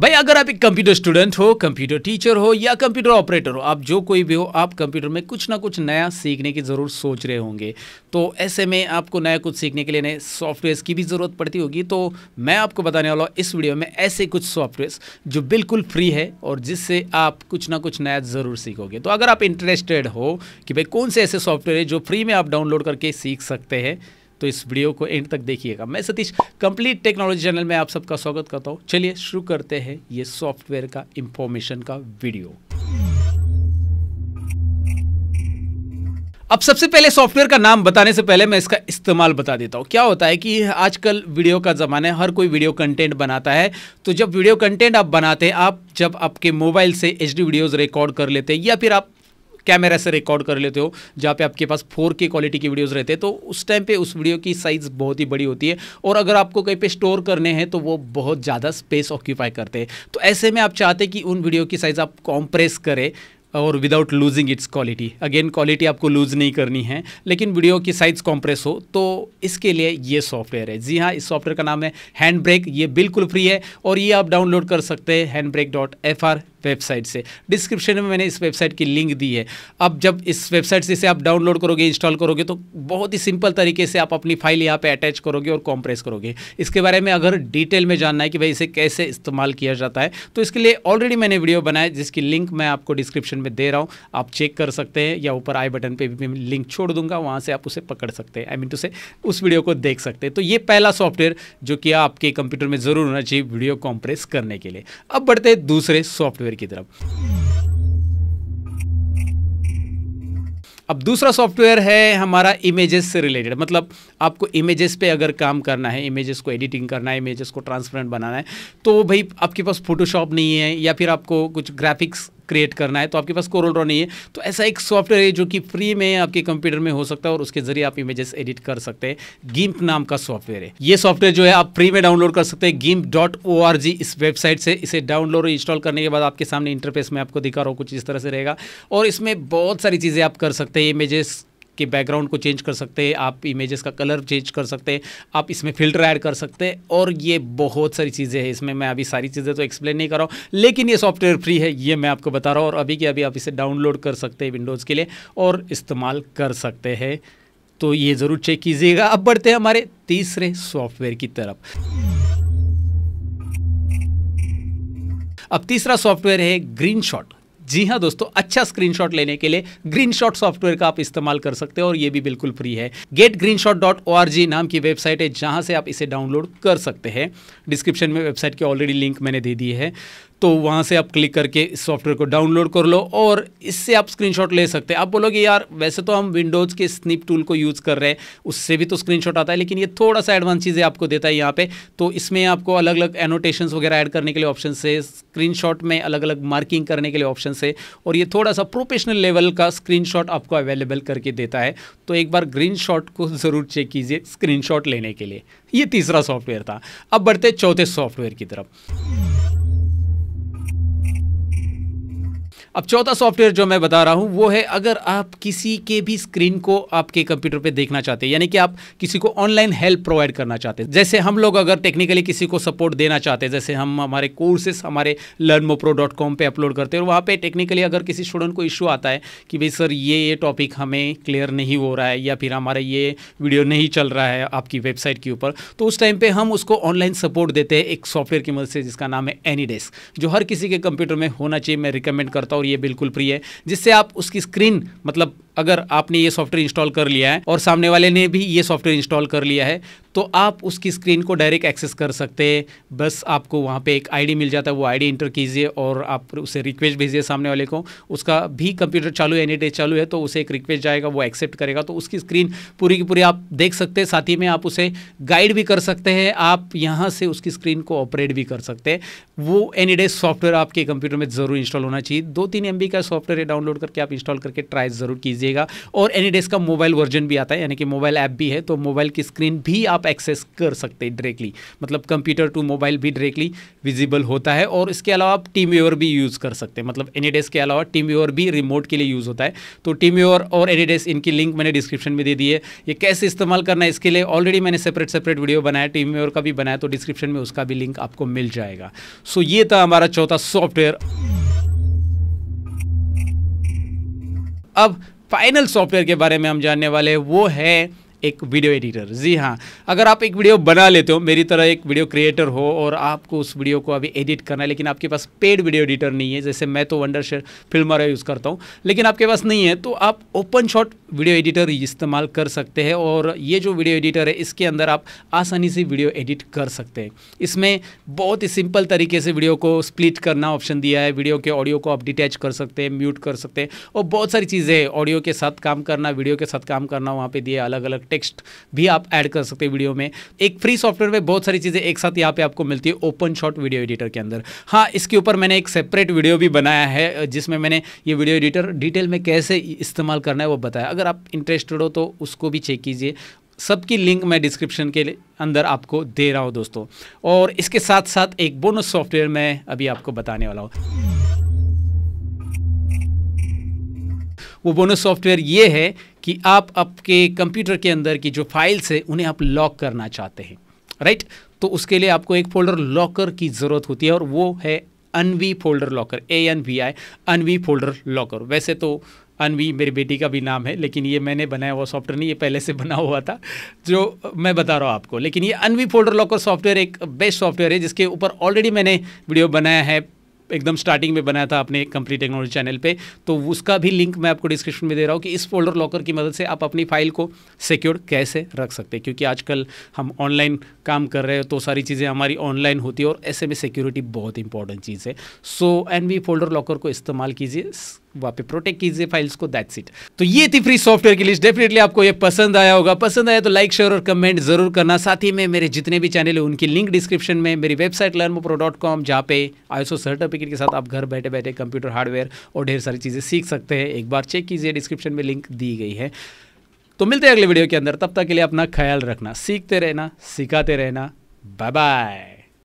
भाई अगर आप एक कंप्यूटर स्टूडेंट हो कंप्यूटर टीचर हो या कंप्यूटर ऑपरेटर हो आप जो कोई भी हो आप कंप्यूटर में कुछ ना कुछ नया सीखने की ज़रूर सोच रहे होंगे तो ऐसे में आपको नया कुछ सीखने के लिए नए सॉफ्टवेयर्स की भी ज़रूरत पड़ती होगी तो मैं आपको बताने वाला हूँ इस वीडियो में ऐसे कुछ सॉफ्टवेयर्स जो बिल्कुल फ्री है और जिससे आप कुछ ना कुछ नया ज़रूर सीखोगे तो अगर आप इंटरेस्टेड हो कि भाई कौन से ऐसे सॉफ्टवेयर है जो फ्री में आप डाउनलोड करके सीख सकते हैं तो इस वीडियो को एंड तक देखिएगा मैं सतीश कंप्लीट टेक्नोलॉजी चैनल में आप सबका स्वागत करता हूँ चलिए शुरू करते हैं ये सॉफ्टवेयर का इंफॉर्मेशन का वीडियो अब सबसे पहले सॉफ्टवेयर का नाम बताने से पहले मैं इसका इस्तेमाल बता देता हूँ क्या होता है कि आजकल वीडियो का ज़माना है हर कोई वीडियो कंटेंट बनाता है तो जब वीडियो कंटेंट आप बनाते हैं आप जब आपके मोबाइल से एच वीडियोस रिकॉर्ड कर लेते हैं या फिर आप कैमरा से रिकॉर्ड कर लेते हो जहाँ पे आपके पास फोर के क्वालिटी की वीडियोज़ रहते हैं तो उस टाइम पर उस वीडियो की साइज़ बहुत ही बड़ी होती है और अगर आपको कहीं पर स्टोर करने हैं तो वो बहुत ज़्यादा स्पेस ऑक्यूपाई करते हैं तो ऐसे में आप चाहते कि उन वीडियो की साइज़ आप कॉम्प्रेस करें और without losing its quality again quality आपको लूज़ नहीं करनी है लेकिन वीडियो की साइज़ कॉम्प्रेस हो तो इसके लिए ये सॉफ्टवेयर है जी हाँ इस सॉफ्टवेयर का नाम है हैंड ब्रेक ये बिल्कुल फ्री है और ये आप डाउनलोड कर सकते हैं hand brake dot F R website से डिस्क्रिप्शन में मैंने इस वेबसाइट की लिंक दी है अब जब इस वेबसाइट से इसे आप डाउनलोड करोगे इंस्टॉल करोगे तो बहुत ही सिंपल तरीके से आप अपनी फाइल यहाँ पे अटैच करोगे और कॉम्प्रेस करोगे इसके बारे में अगर डिटेल में जानना है कि भाई इसे कैसे इस्तेमाल किया जाता है तो इसके लिए ऑलरेडी मैंने वीडियो बनाया जिसकी लिंक मैं आपको डिस्क्रिप्शन में दे रहा हूँ आप चेक कर सकते हैं या ऊपर आई बटन पर भी मैं लिंक छोड़ दूंगा वहाँ से आप उसे पकड़ सकते हैं आई मीन टू से उस वीडियो को देख सकते हैं तो ये पहला सॉफ्टवेयर जो कि आपके कंप्यूटर में ज़रूर होना चाहिए वीडियो कॉम्प्रेस करने के लिए अब बढ़ते हैं दूसरे सॉफ्टवेयर सॉफ्टवेयर की तरफ अब दूसरा सॉफ्टवेयर है हमारा इमेजेस से रिलेटेड मतलब आपको इमेजेस पे अगर काम करना है इमेजेस को एडिटिंग करना है इमेजेस को ट्रांसपेरेंट बनाना है तो भाई आपके पास फोटोशॉप नहीं है या फिर आपको कुछ ग्राफिक्स क्रिएट करना है तो आपके पास कोरल ड्रॉ नहीं है तो ऐसा एक सॉफ्टवेयर है जो कि फ्री में आपके कंप्यूटर में हो सकता है और उसके जरिए आप इमेजेस एडिट कर सकते हैं गिम्प नाम का सॉफ्टवेयर है ये सॉफ्टवेयर जो है आप फ्री में डाउनलोड कर सकते हैं गिम्प डॉट ओ आर जी इस वेबसाइट से इसे डाउनलोड और इंस्टॉल करने के बाद आपके सामने इंटरफेस में आपको दिखा रहा हूँ कुछ इस तरह से रहेगा और इसमें बहुत सारी चीज़ें आप कर सकते हैं इमेजेस इसके बैकग्राउंड को चेंज कर सकते हैं आप इमेजेस का कलर चेंज कर सकते हैं आप इसमें फिल्टर ऐड कर सकते हैं और ये बहुत सारी चीज़ें हैं इसमें मैं अभी सारी चीज़ें तो एक्सप्लेन नहीं कर रहा हूँ लेकिन ये सॉफ्टवेयर फ्री है ये मैं आपको बता रहा हूँ और अभी के अभी आप इसे डाउनलोड कर सकते हैं विंडोज़ के लिए और इस्तेमाल कर सकते हैं तो ये ज़रूर चेक कीजिएगा अब बढ़ते हैं हमारे तीसरे सॉफ्टवेयर की तरफ अब तीसरा सॉफ्टवेयर है ग्रीन शॉट जी हाँ दोस्तों अच्छा स्क्रीनशॉट लेने के लिए ग्रीन शॉट सॉफ्टवेयर का आप इस्तेमाल कर सकते हो और ये भी बिल्कुल फ्री है get green shot dot O R G नाम की वेबसाइट है जहाँ से आप इसे डाउनलोड कर सकते हैं डिस्क्रिप्शन में वेबसाइट की ऑलरेडी लिंक मैंने दे दी है तो वहाँ से आप क्लिक करके इस सॉफ्टवेयर को डाउनलोड कर लो और इससे आप स्क्रीनशॉट ले सकते हैं आप बोलोगे यार वैसे तो हम विंडोज़ के स्निप टूल को यूज़ कर रहे हैं उससे भी तो स्क्रीनशॉट आता है लेकिन ये थोड़ा सा एडवांस चीज़ें आपको देता है यहाँ पे तो इसमें आपको अलग अलग एनोटेशन वगैरह ऐड करने के लिए ऑप्शन है स्क्रीन में अलग अलग मार्किंग करने के लिए ऑप्शन है और ये थोड़ा सा प्रोफेशनल लेवल का स्क्रीन आपको अवेलेबल करके देता है तो एक बार ग्रीन को ज़रूर चेक कीजिए स्क्रीन लेने के लिए ये तीसरा सॉफ्टवेयर था अब बढ़ते चौथे सॉफ्टवेयर की तरफ अब चौथा सॉफ्टवेयर जो मैं बता रहा हूँ वो है अगर आप किसी के भी स्क्रीन को आपके कंप्यूटर पे देखना चाहते हैं यानी कि आप किसी को ऑनलाइन हेल्प प्रोवाइड करना चाहते हैं जैसे हम लोग अगर टेक्निकली किसी को सपोर्ट देना चाहते हैं जैसे हम हमारे कोर्सेस हमारे लर्न मोप्रो डॉट कॉम पर अपलोड करते हैं और वहाँ पर टेक्निकली अगर किसी स्टूडेंट को इशू आता है कि भाई सर ये ये टॉपिक हमें क्लियर नहीं हो रहा है या फिर हमारा ये वीडियो नहीं चल रहा है आपकी वेबसाइट के ऊपर तो उस टाइम पर हम उसको ऑनलाइन सपोर्ट देते हैं एक सॉफ्टवेयर की मदद से जिसका नाम है एनी डेस्क जो हर किसी के कंप्यूटर में होना चाहिए मैं रिकमेंड करता हूँ और ये बिल्कुल फ्री है जिससे आप उसकी स्क्रीन मतलब अगर आपने ये सॉफ्टवेयर इंस्टॉल कर लिया है और सामने वाले ने भी ये सॉफ्टवेयर इंस्टॉल कर लिया है तो आप उसकी स्क्रीन को डायरेक्ट एक्सेस कर सकते हैं बस आपको वहाँ पे एक आईडी मिल जाता है वो आईडी इंटर कीजिए और आप उसे रिक्वेस्ट भेजिए सामने वाले को उसका भी कंप्यूटर चालू है एनी चालू है तो उसे एक रिक्वेस्ट जाएगा वो एक्सेप्ट करेगा तो उसकी स्क्रीन पूरी की पूरी आप देख सकते हैं साथ ही में आप उसे गाइड भी कर सकते हैं आप यहाँ से उसकी स्क्रीन को ऑपरेट भी कर सकते हैं वो एनी सॉफ्टवेयर आपके कंप्यूटर में ज़रूर इंस्टॉल होना चाहिए दो तीन एम का सॉफ्टवेयर डाउनलोड करके आप इंस्टॉल करके ट्राई ज़रूर कीजिए लीजिएगा और एनी डेस्क का मोबाइल वर्जन भी आता है यानी कि मोबाइल ऐप भी है तो मोबाइल की स्क्रीन भी आप एक्सेस कर सकते हैं डायरेक्टली मतलब कंप्यूटर टू मोबाइल भी डायरेक्टली विजिबल होता है और इसके अलावा आप टीम व्यूअर भी यूज़ कर सकते हैं मतलब एनी डेस्क के अलावा टीम व्यूअर भी रिमोट के लिए यूज़ होता है तो टीम व्यूअर और एनी डेस्क इनकी लिंक मैंने डिस्क्रिप्शन में दे दी है ये कैसे इस्तेमाल करना है इसके लिए ऑलरेडी मैंने सेपरेट सेपरेट वीडियो बनाया टीम व्यूअर का भी बनाया तो डिस्क्रिप्शन में उसका भी लिंक आपको मिल जाएगा सो ये था हमारा चौथा सॉफ्टवेयर अब फाइनल सॉफ्टवेयर के बारे में हम जानने वाले वो है एक वीडियो एडिटर जी हाँ अगर आप एक वीडियो बना लेते हो मेरी तरह एक वीडियो क्रिएटर हो और आपको उस वीडियो को अभी एडिट करना है लेकिन आपके पास पेड वीडियो एडिटर नहीं है जैसे मैं तो वंडर शेयर फिल्मर यूज़ करता हूँ लेकिन आपके पास नहीं है तो आप ओपन शॉट वीडियो एडिटर इस्तेमाल कर सकते हैं और ये जो वीडियो एडिटर है इसके अंदर आप आसानी से वीडियो एडिट कर सकते हैं इसमें बहुत ही सिंपल तरीके से वीडियो को स्प्लिट करना ऑप्शन दिया है वीडियो के ऑडियो को आप डिटैच कर सकते हैं म्यूट कर सकते हैं और बहुत सारी चीज़ें हैं ऑडियो के साथ काम करना वीडियो के साथ काम करना वहाँ पर दिए अलग अलग टेक्स्ट भी आप ऐड कर सकते हैं वीडियो में एक फ्री सॉफ्टवेयर में बहुत सारी चीज़ें एक साथ यहाँ पे आपको मिलती है ओपन शॉट वीडियो एडिटर के अंदर हाँ इसके ऊपर मैंने एक सेपरेट वीडियो भी बनाया है जिसमें मैंने ये वीडियो एडिटर डिटेल में कैसे इस्तेमाल करना है वो बताया अगर आप इंटरेस्टेड हो तो उसको भी चेक कीजिए सबकी लिंक मैं डिस्क्रिप्शन के अंदर आपको दे रहा हूँ दोस्तों और इसके साथ साथ एक बोनस सॉफ्टवेयर मैं अभी आपको बताने वाला हूँ वो बोनस सॉफ्टवेयर ये है कि आप आपके कंप्यूटर के अंदर की जो फाइल्स है उन्हें आप लॉक करना चाहते हैं राइट तो उसके लिए आपको एक फोल्डर लॉकर की ज़रूरत होती है और वो है Anvi folder locker A N V I Anvi folder locker वैसे तो अनवी मेरी बेटी का भी नाम है लेकिन ये मैंने बनाया हुआ सॉफ्टवेयर नहीं ये पहले से बना हुआ था जो मैं बता रहा हूँ आपको लेकिन ये अनवी फोल्डर लॉकर सॉफ्टवेयर एक बेस्ट सॉफ्टवेयर है जिसके ऊपर ऑलरेडी मैंने वीडियो बनाया है एकदम स्टार्टिंग में बनाया था अपने कंपनी टेक्नोलॉजी चैनल पे तो उसका भी लिंक मैं आपको डिस्क्रिप्शन में दे रहा हूँ कि इस फोल्डर लॉकर की मदद से आप अपनी फाइल को सिक्योर कैसे रख सकते हैं क्योंकि आजकल हम ऑनलाइन काम कर रहे हो तो सारी चीज़ें हमारी ऑनलाइन होती है और ऐसे में सिक्योरिटी बहुत इंपॉर्टेंट चीज़ है सो एन फोल्डर लॉकर को इस्तेमाल कीजिए वहाँ पे प्रोटेक्ट कीजिए फाइल्स को दैट्स इट तो ये थी फ्री सॉफ्टवेयर की लिस्ट डेफिनेटली आपको ये पसंद आया होगा पसंद आया तो लाइक शेयर और कमेंट जरूर करना साथ ही में मेरे जितने भी चैनल है उनकी लिंक डिस्क्रिप्शन में मेरी website learn mopro dot com जहाँ पे आईएसओ सर्टिफिकेट के साथ आप घर बैठे बैठे कंप्यूटर हार्डवेयर और ढेर सारी चीज़ें सीख सकते हैं एक बार चेक कीजिए डिस्क्रिप्शन में लिंक दी गई है तो मिलते हैं अगले वीडियो के अंदर तब तक के लिए अपना ख्याल रखना सीखते रहना सिखाते रहना बाय बाय